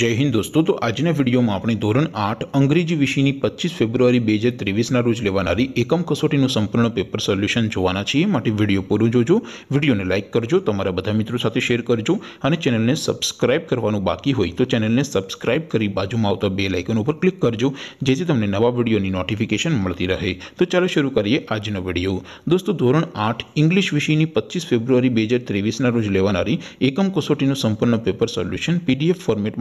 जय हिंद दोस्तों तो आज ने वीडियो म अपनी ધોરણ 8 અંગ્રેજી વિષયની 25 ફેબ્રુઆરી 2023 ના રોજ લેવાણારી એકમ કસોટીનું સંપૂર્ણ પેપર સોલ્યુશન જોવાના છે માટે વિડિયો પૂરો જોજો વિડિયોને લાઈક કરજો તમારા બધા મિત્રો સાથે શેર કરજો અને ચેનલને સબ્સ્ક્રાઇબ કરવાનું બાકી હોય તો ચેનલને સબ્સ્ક્રાઇબ કરી બાજુમાં આવતો બેલ આઇકન ઉપર ક્લિક કરજો જેથી તમને નવા વીડિયોની નોટિફિકેશન મળતી રહે તો ચાલો શરૂ કરીએ આજનો વીડિયો દોસ્તો ધોરણ 8 ઇંગ્લિશ વિષયની 25 ફેબ્રુઆરી 2023 ના રોજ લેવાણારી એકમ કસોટીનું સંપૂર્ણ પેપર સોલ્યુશન PDF ફોર્મેટ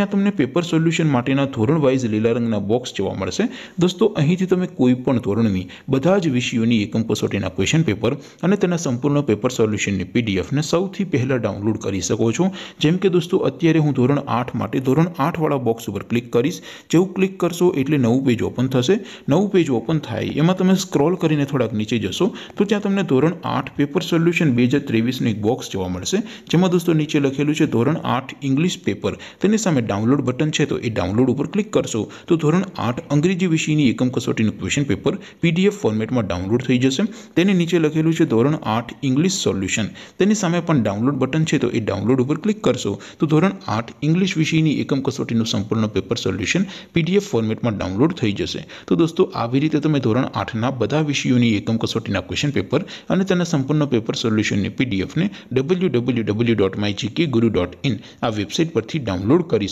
જે તમે પેપર સોલ્યુશન માટેનો ધોરણ વાઇઝ લેલરંગના બોક્સ જોવા મળશે દોસ્તો અહીંથી તમે કોઈપણ ધોરણની બધા જ વિષયોની એકમકોસોટીના ક્વેશ્ચન પેપર અને તેના સંપૂર્ણનો પેપર સોલ્યુશનની પીડીએફ ને સૌથી પહેલા ડાઉનલોડ કરી શકો છો જેમ કે દોસ્તો અત્યારે હું ધોરણ 8 માટે ધોરણ 8 વાળા બોક્સ ઉપર ક્લિક કરીશ જેઉ ક્લિક કરશો એટલે નવું પેજ ઓપન થશે નવું પેજ ઓપન થાય એમાં તમે સ્ક્રોલ કરીને થોડક નીચે જશો તો ત્યાં તમને ધોરણ 8 પેપર સોલ્યુશન 2023 નો એક બોક્સ જોવા મળશે જેમાં દોસ્તો નીચે લખેલું છે ધોરણ 8 ઇંગ્લિશ પેપર ફર્નિશ ડાઉનલોડ બટન છે તો એ ડાઉનલોડ ઉપર ક્લિક કરશો તો ધોરણ 8 અંગ્રેજી વિષયની એકમ કસોટીનું ક્વેશ્ચન પેપર પીડીએફ ફોર્મેટમાં ડાઉનલોડ થઈ જશે તેની નીચે લખેલું છે ધોરણ 8 ઇંગ્લિશ સોલ્યુશન તેની સામે પણ ડાઉનલોડ બટન છે તો એ ડાઉનલોડ ઉપર ક્લિક કરશો તો ધોરણ 8 ઇંગ્લિશ વિષયની એકમ કસોટીનું સંપૂર્ણ પેપર સોલ્યુશન પીડીએફ ફોર્મેટમાં ડાઉનલોડ થઈ જશે તો દોસ્તો આ વિ રીતે તમે ધોરણ 8 ના બધા વિષયોની એકમ કસોટીના ક્વેશ્ચન પેપર અને તેના સંપૂર્ણ પેપર સોલ્યુશનને પીડીએફ ને www.mygkguru.in આ વેબસાઈટ પરથી ડાઉનલોડ કરી